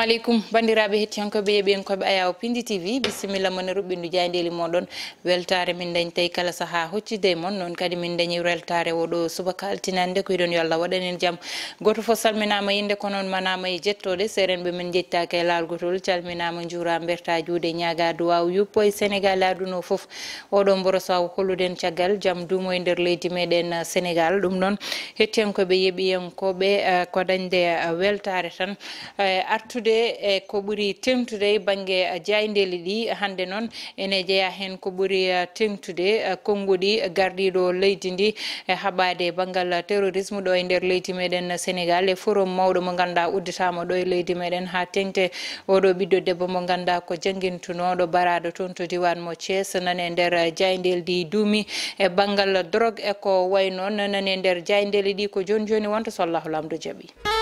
assalamu aleykum bandiraɓe hettiyankoɓe e yeɓenkoɓe ayawo pindi tv bissimilla moon ruɓɓindu diadeli moɗon weltare min dañ tawi kala saaha hoccidde moon noon kadi min dañi weltare oɗo subaka altinande ko yiɗon yo allah waɗanen jaam goto fo salminama yinde ko noon manama e jettoɗe serenɓe min jettaka e lalgotol calminama juura berta juude ñaga duwaw yuppo e sénégal aduno foof oɗon boro sawo holluden caggal jaam duumo e nder leydi meɗen uh, sénégal ɗum noon hettiyankoɓe yeɓiyankoɓe uh, ko dañde uh, weltare tan artude jaltude e ko ɓuri tengtude bange jaydeli ɗi hande noon ene jeeya hen ko ɓuri e, tengtude konngoɗi gardiɗo leydi ndi e haɓade banggal terrorisme ɗo e nder leydi meɗen sénégal e forum mawɗo mo ganduɗa udditama ɗo e leydi meɗen ha tengte oɗo ɓiɗɗo debbo mo ganduɗa ko jangintunoɗo barado toon to diwan mo thies nane e nder jaydel ɗi duumi e banggal drogue e ko way noon nane e nder jaydeli ɗi ko joni joni wonta sallahu lamdou jaaɓi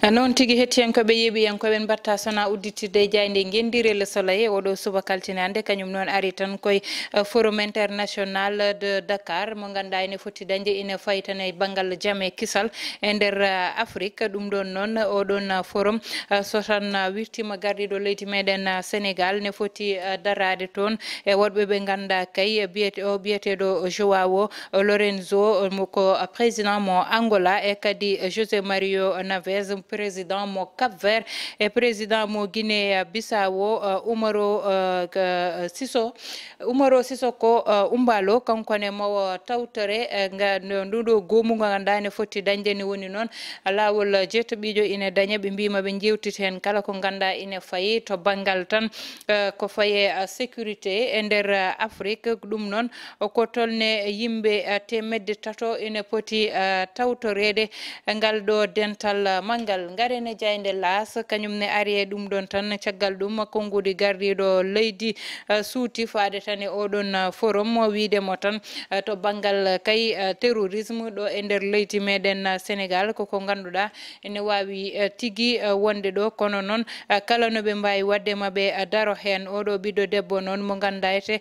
Eh, noon tigi hettiyankoɓe yeeɓi yankoɓen mbatta sona udditirde diaynde gendirel solaye oɗo suba kaltinande kañum noon ari tan koye eh, forum international de dakar mo ganduɗa ene foti dañde ina fayi tan e banggal jaame kisal e nder eh, afrique ɗum ɗon noon oɗon forum so tan wirtima garɗiɗo leydi meɗen sénégal ne foti darade toon e woɗɓe ɓe ganduɗa kay o biyeteɗo joao lorenzo ko président mo angola e kadi josé mario navez président mo Cap Vert et président mo Guinée-Bissau euh, Umaro euh, euh, Siso Umaro Sissoko Umbalo kankone mo tawtore nga nduɗo gomu nga gandani foti dañde ni woni noon lawol bijo ina daña ɓe mbima ɓe jewtiti hen kala ko ganda ina fayi to banggal tan ko faye sécurité e nder afrique ɗum noon ko tolne yimɓe temedde tato ina poti tawtorede ngal do dental mangal caggal ngarene diaynde las kañum ne ari e ɗum ɗon tan caggal ɗum konngudi gardiɗo leydi eh, suuti faade eh, tan e eh, oɗon forum wiidemo tan to banggal kay terrorisme ɗo e nder leydi meɗen sénégal koko ngannduɗa ene wawi tigi wonde ɗo kono noon kala no ɓe mbawi wadde maɓe daro hen oɗo ɓiɗɗo debbo noon mo gandayte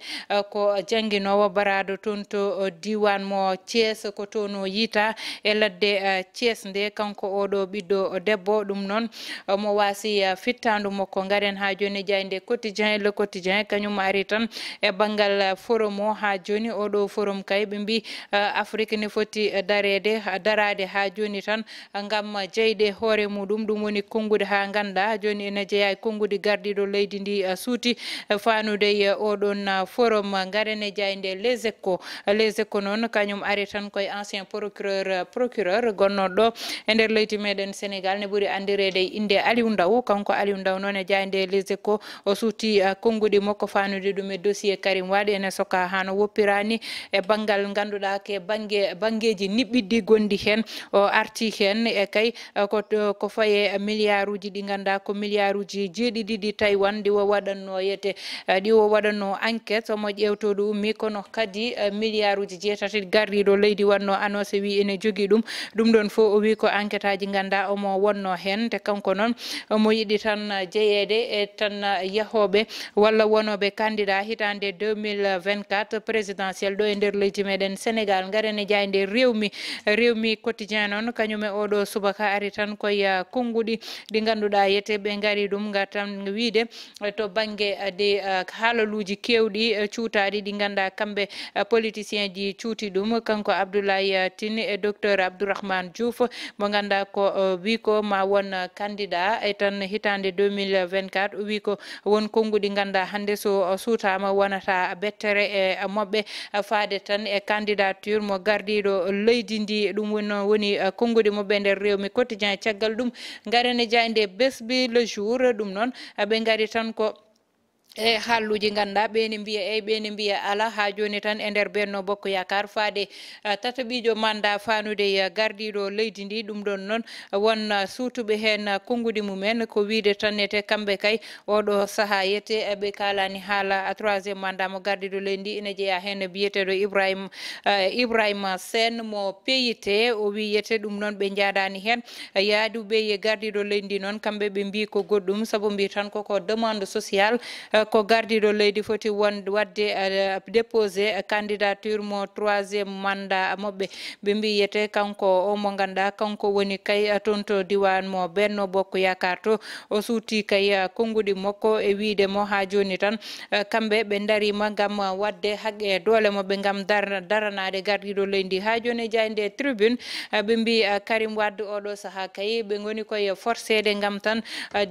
ko jangguinowo baraɗo toon to diwan mo thies ko toon o yiita e ladde thies nde kanko oɗo ɓiɗɗo debbo ɗum noon eh, mo wasi eh, fittandu makko garen ha joni dia nde quotidien le quotidien kañum ari tan e banggal eh, forum o ha joni oɗo forum kay ɓe mbi afrique ne foti darede darade ha joni tan gam jeyde hoore muɗum ɗum woni konngude ha ganda joni ene jeeya e konngude gardiɗo leydi ndi suuti fanudey oɗon forum garene dia nde les éco les éco noon kañum ari tan koye ancien procureur procureur gonnoɗo e nder leydi meɗen sénégal ne buri andirede e inde aliou ndaw kanko aliou ndaw noon e jayde lise ko o suuti uh, konnguɗi makko fanude ɗum e dossier karim waɗi ene soka hano woppirani e banggal ganduɗa ke banggue banggueji niɓɓiɗɗi gondi hen o arti hen e kay uh, ko ko faye milliard uji ɗi ganduɗa ko milliard uji jeeɗiɗi ɗi taiwan ɗi o waɗanno yete uh, ɗi o waɗanno enquête omo ƴewtoɗo ɗo ummi kono kadi milliard uji jeetati gardiɗo leydi wanno annonce wi ene jogui ɗum ɗum ɗon fo o wi ko enquête aji ganduɗa omo wonno hen te kanko noon mo yiɗi tan jeeyede e tan yahoɓe walla wonoɓe candidat hitande 2024 présidentiel ɗo e nder leydi meɗen sénégal garene jayde rewmi rewmi quotidien noon kañum e oɗo subaka ari tan koye konnguɗi ɗi ganduɗa yete ɓe gaari ɗum ga tan wiide to banggue de haalaluji kewɗi cuutaɗi ɗi ganduɗa kamɓe politicien ji cuuti ɗum kanko abdoulaye tine e docteur abdourahmane diouf mo ganduɗa ko uh, wi ko ma won candidat e tan hitande 2024 o wi ko won konnguɗi ganduɗa hannde so suutama wonata bettere e moɓɓe faade tan e candidature mo gardiɗo leydi ndi ɗum wonnoon woni konnguɗi moɓɓe nder rewmi quotidien caggal ɗum garene dia e nde besbi le jour ɗum noon ɓe gaari tan ko e halluji ganda ɓeni mbiya eyyi ɓeni mbiya ala ha joni tan e nder benno bokko yakar faade tataɓijo manda fanude gardiɗo leydi ndi ɗum ɗon noon won suutuɓe hen kongudi mumen ko wiide tannete kamɓe kay oɗo saaha yete ɓe kalani haala troisiéme mandat mo gardiɗo leydi ndi ene jeeya hen biyeteɗo ibrahim ibrahima sen mo peyite o wi yete ɗum noon ɓe jadani hen yaaduɓe gardiɗo leydi ndi noon kamɓe ɓe mbi ko goɗɗum saabu mbi tan koko demande social ko gardiɗo leydi foti won wadde eh, déposé candidature mo troisiéme mandat moɓɓe ɓe mbiyete kanko o mo ganduɗa kanko woni kay toon eh, to diwan mo benno bokko yakar to o suuti kay eh, konnguɗi makko e wiide mo ha joni tan kamɓe ɓe darima gam wadde haqe doole moɓɓe gam daranade gardiɗo leydi ha joni jayde tribune ɓe mbi karim wadde oɗo saaha kay ɓe goni koye forcede gam tan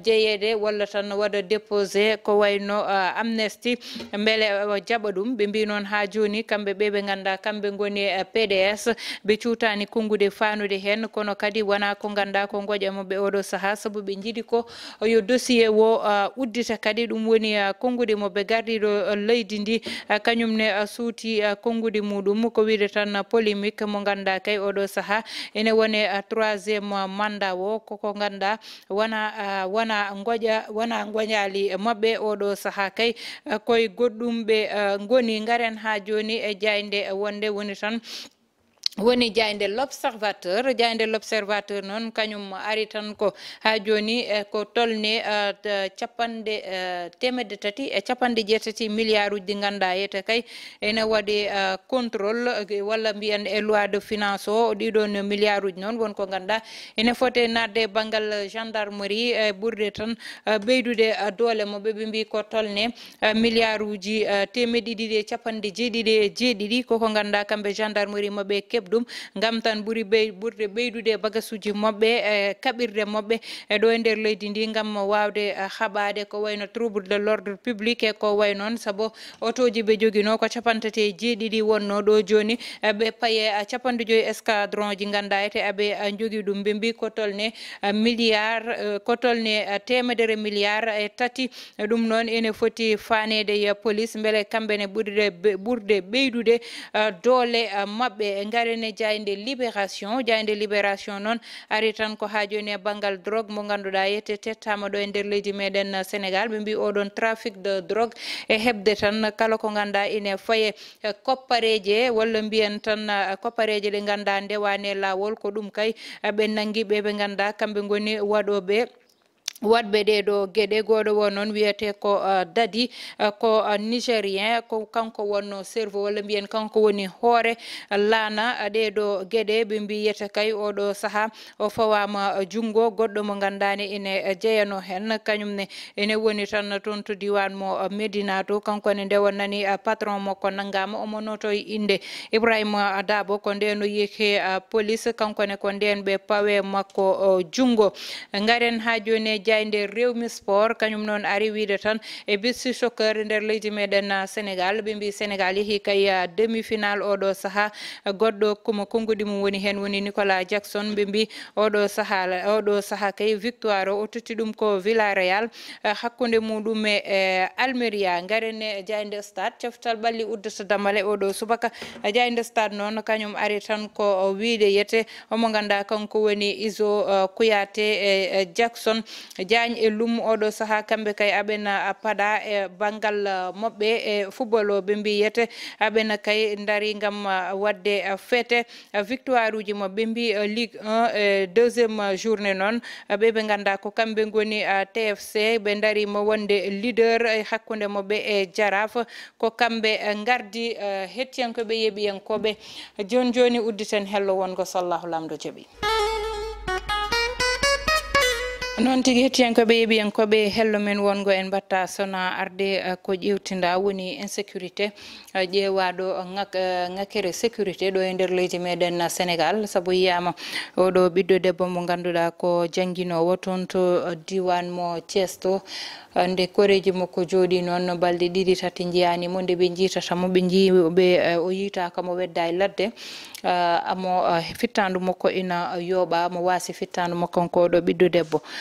jeeyede walla tan waɗa déposé ko wayno no uh, amnesty beele uh, jaɓa ɗum ɓe mbi noon ha joni kamɓe ɓe ɓe ganda kamɓe goni uh, pds ɓe cuutani kongude fanude hen kono kadi wona ko ganda ko goƴa moɓe oɗo saaha saabu ɓe jiiɗi ko yo dossier wo uddita kadi ɗum woni konngude moɓe gardiɗo leydi ndi kañumne suuti kongude muɗum ko wiide tan polémique mo ganda kay oɗo saaha ene wone troisiéme mandat o koko ganda wona wona goƴa wona goñali mabɓe oɗo saaha kay eh, koye goɗɗum eh, ngoni ngaren ha joni e eh, jaynde wonde woni tan woni jaynde l' observateur jaynde l' observateur noon kañum ari tan ko ha joni eko eh, tolne eh, capanɗe eh, temedde tati e capanɗe jeetati milliard uji ɗi ganduɗa yete kay ene waɗe contrôle walla mbiyan e loi de finance o ɗiɗon milliard uji noon wonko ganduɗa ene foote nadde banggal gendarmerie e ɓurde tan ɓeydude doole mo ɓeɓe mbi ko tolne milliard uji temedɗi ɗiɗi e capanɗe jeeɗiɗi e jeeɗiɗi koko ganduɗa kamɓe gendarmerie maɓe keɓ ɗum gam tan ɓuuri ɓurde ɓeydude bagasuji moɓɓe e kaɓirde moɓɓe e ɗo e nder leydi ndi gam wawde e haɓade ko wayno trouble de l' ordre public e ko way noon saabo auto ji ɓe joguino ko capantati e jeeɗiɗi wonno ɗo joni e ɓe paye capanɗe joyi escadron ji ganduɗa yete aɓe jogui ɗum ɓe mbi ko tolne milliard e ko tolne temedere milliard e tati ɗum noon ene foti fanede e police beele kamɓene ɓurde ɓurde ɓeydude doole maɓɓe gare arene jayde libération jayde libération noon ari tan ko ha joni e banggal drogue mo ganduɗa yette tettama ɗo e nder leydi meɗen sénégal ɓe mbi oɗon trafic de drogue e hebde tan kala ko ganduɗa ine faye koppareje walla mbiyen tan koppareje ɗe ganduɗa ndewane lawol ko ɗum kay ɓe nangguiɓe ɓe ganduɗa kamɓe gooni waɗoɓe wadɓe ɗe ɗo gueɗe goɗo wo noon wiyete ko dadi ko nigérien ko kanko wonno cerveau walla mbiyen kanko woni hoore laana ɗe ɗo gueɗe ɓe mbiyete kay oɗo saaha o fawama junggo goɗɗo mo gandani ene jeeyano hen kañumne ene woni tan toon to diwan mo médina to kankone nde wonnani patron makko nangama omo noto e inde ibrahima dabo ko ndeno yeehe police kankone ko nden ɓe pawe makko junggo garen ha joni e jaaye nder rewmi sport kañum noon ari wiide tan e bisi choqueur nder leydi meɗen uh, sénégal ɓe mbi sénégal yeehi kay uh, demi final oɗo saaha uh, goɗɗo kuma konngudi mum woni hen woni nicolas jackson ɓe mbi oɗo saaha oɗo saaha kay victoire o totti ɗum ko villaréal hakkude muɗum e, e almeria garene jaynde stade coftal ɓalli uddata damale oɗo subaka jaynde stade noon kañum ari tan ko wiide yete omo ganduɗa kanko woni iso kuyate e, jackson diagne e lummo oɗo saaha kamɓe kay aɓena paɗa e banggal e moɓɓe e fubbol o ɓe mbiyete aɓena kay daari gam wadde fete victoire uji mo ɓe mbi ligue 1 e deuxiéme journée noon ɓe ɓe ganda ko kamɓe goni e tfc ɓe daarimo wonde leader e hakkude moɓɓe e jaraf ko kamɓe gardi hettiyankoɓe yeeɓiyankoɓe joni joni udditen hello wongo sallahu lamdo jaaɓi noon tigi hettiyankoɓe yeeɓiyankoɓe hello men wongo en mbatta sona arde eh, ko ƴewtinda woni insécurité eh, ƴeewaɗo ŋakkere eh, sécurité ɗo e nder leydi meɗen sénégal saabu yiyama oɗo ɓiɗɗo debbo mo ganduɗa ko janguinowo toon to diwan mo thiesto nde koreji makko jooɗi noon balɗe ɗiɗi tati jiyanimo nde ɓe jiitatamo ɓe jiɓe o yiitaka mo wedda e ladde amo fittandu makko ina yooɓa mo waasi fittandu makkon ko ɗo ɓiɗɗo debbo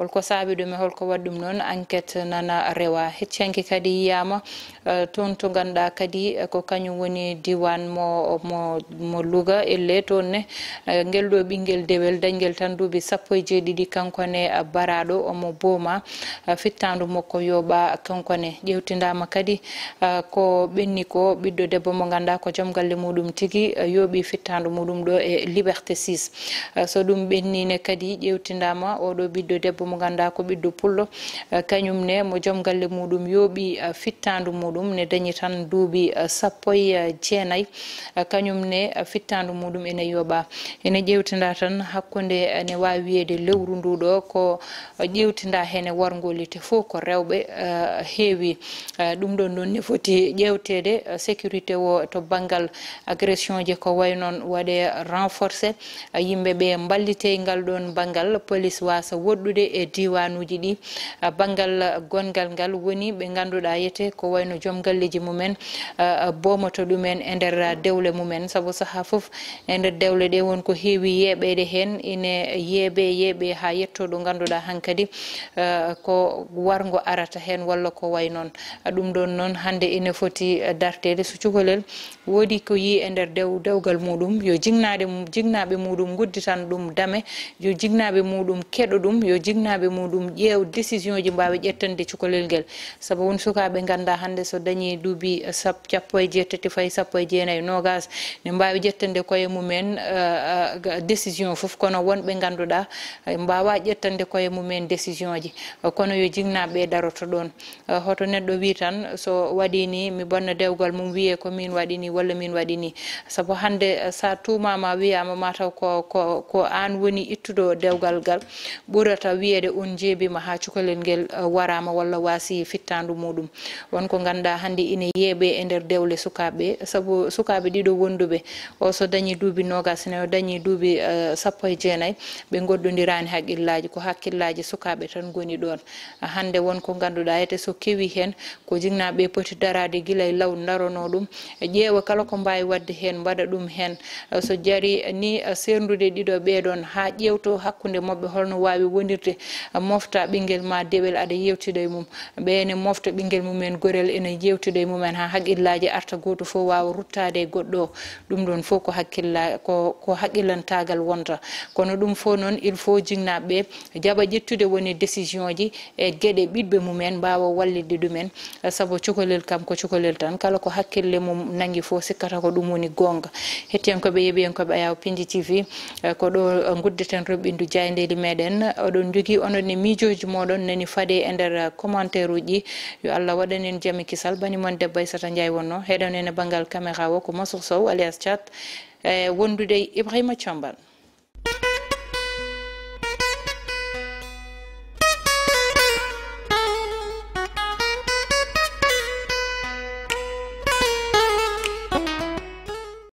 holko saabi ɗum e holko waɗi ɗum noon enquête nana rewa heccenke kadi yiyama e, toon to ganduɗa kadi e, ko kañum woni diwan mo mo mo luga elle toonne e, guel ɗo ɓinguel dewel dañguel tan duuɓi sappo e jeeɗiɗi kankone baraɗo omo booma fittandu makko yoɓa kankone ƴewtidama kadi ko ɓenni ko ɓiɗɗo debbo mo ganduɗa ko jaam galle muɗum tigui yoɓi fittandu muɗum ɗo e liberté 6 so ɗum ɓennine kadi ƴewtidama oɗo ɓiɗɗo debbo mo ganduɗa ko ɓiɗɗo pullo eh, kañum ne mo joom galle muɗum yooɓi eh, fittandu muɗum ne dañi tan duuɓi eh, sappoye jeenayyi kañum ne fittandu muɗum ene yooɓa ene ƴewtida tan hakkunde ne wawi wiyede lewru nduɗo ko ƴewtida hene wargolite fo ko rewɓe heewi ɗum ɗon noon ne foti ƴewtede sécurité o to banggal agression ji ko way noon waɗe renforcé yimɓeɓe ballitey ngal ɗon banggal police wasa woɗɗude e diwanuji ɗi banggal gongal ngal woni ɓe ganduɗa yete ko wayno joom galleji mumen bomoto ɗumen e nder dewle mumen saabu saaha foof e nder dewle ɗe wonko heewi yeɓede hen ine yeeɓe yeeɓe ha yettoɗo ganduɗa hankkadi ko wargo arata hen walla ko way noon ɗum ɗon noon hande ene foti dartede so cukalel woodi ko yi e nder dew dewgal muɗum yo jignade jignaɓe muɗum gudditan ɗum dame yo jignaɓe muɗum keɗo ɗum yo jig jinnaɓe muɗum ƴeew décision ji mbawi ƴettande cukalel nguel saabu won sukaɓe ganda hande so dañi duubi sap capo e jeettati fay sappo e jeenayyi nogas ne mbawi ƴettande koye mumen uh, uh, décision foof kono wonɓe ganduɗa e mbawa ƴettande koye mumen décision ji kono yo jinnaɓe daroto ɗon uh, hoto neɗɗo wi tan so waɗini mi bonna dewgal mum wiye komin waɗini walla min waɗini saabu hande sa tumama wiyama mataw ko ko ko an woni ittuɗo dewgal gal ɓurata wi wiyede on jeebima ha cukalel ngel eh, warama walla wasi fittandu muɗum wonko ganduɗa hannde ina yeeɓe e nder dewle sukaɓe saabu sukaɓe ɗiɗo wonduɓe o so dañi dubi nogas ne o dañi duuɓi eh, sappo e jeenayyi ɓe goɗɗodirani haqqillaji ko hakkillaji sukaɓe tan goni ɗon hannde wonko ganduɗa ete so kewi hen ko jinnaɓe poti darade gila e law darono ɗum e ƴeewa kala ko mbawi wadde hen mbaɗa ɗum hen eh, so jari ni serdude ɗiɗo ɓeɗon ha ƴewto hakkude mabɓe holno wawi wonirde mofta ɓinguel ma deɓel aɗa yewtiɗo e mum ɓene mofta ɓinguel mumen gorel ene yewtiɗo e mumen ha haqillaji arta goto fo wawa ruttade e goɗɗo ɗum ɗon fo ko hakkilla ko ko haqillantagal wonta kono ɗum fo noon il faut jinnaɓeɓe jaaɓa ƴettude woni décision ji e gueɗe ɓiɗɓe mumen mbawa wallidde ɗumen saabu cukalel kam ko cukalel tan kala ko hakkille mum nangui fo sikkata ko ɗum woni gonga hettiyankoɓe yeeɓi hen koɓe ayaw pindi tv ko ɗo gudde tan roɓɓindu diayndeli meɗen oɗon jogui sikki onon ne miijoji moɗon nani faade e nder uh, commentaire uji yo allah waɗan en jaami kisal bani mon debbo aissata ndiaye wonno heɗon en e banggal ko masour alias chat e eh, wondude ibrahima combal